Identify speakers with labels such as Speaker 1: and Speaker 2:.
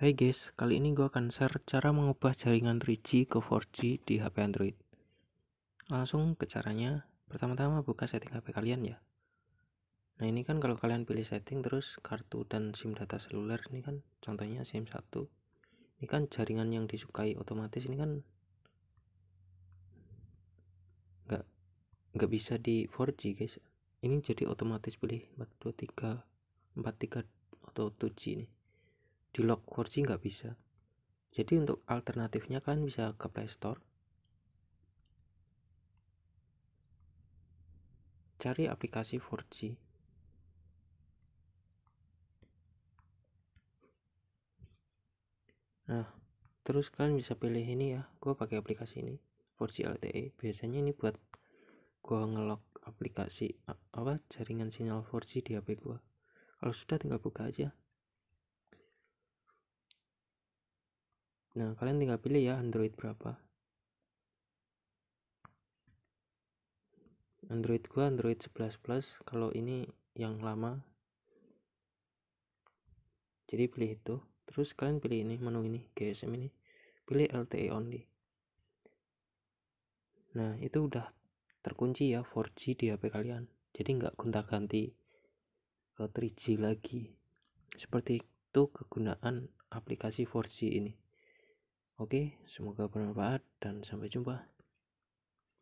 Speaker 1: Hai hey guys, kali ini gue akan share cara mengubah jaringan 3G ke 4G di HP Android. Langsung ke caranya, pertama-tama buka setting HP kalian ya. Nah ini kan kalau kalian pilih setting terus kartu dan SIM data seluler ini kan contohnya SIM 1. Ini kan jaringan yang disukai otomatis ini kan nggak nggak bisa di 4G guys. Ini jadi otomatis pilih 423 43 atau 7G nih di lock 4G nggak bisa jadi untuk alternatifnya kalian bisa ke Play Store cari aplikasi 4G nah terus kalian bisa pilih ini ya gue pakai aplikasi ini 4G LTE biasanya ini buat gue ngelok aplikasi apa jaringan sinyal 4G di HP gue kalau sudah tinggal buka aja Nah, kalian tinggal pilih ya Android berapa. Android gua Android 11 Plus, kalau ini yang lama. Jadi pilih itu, terus kalian pilih ini menu ini, GSM ini. Pilih LTE only. Nah, itu udah terkunci ya 4G di HP kalian. Jadi nggak gonta-ganti ke 3G lagi. Seperti itu kegunaan aplikasi 4G ini. Oke, semoga bermanfaat dan sampai jumpa.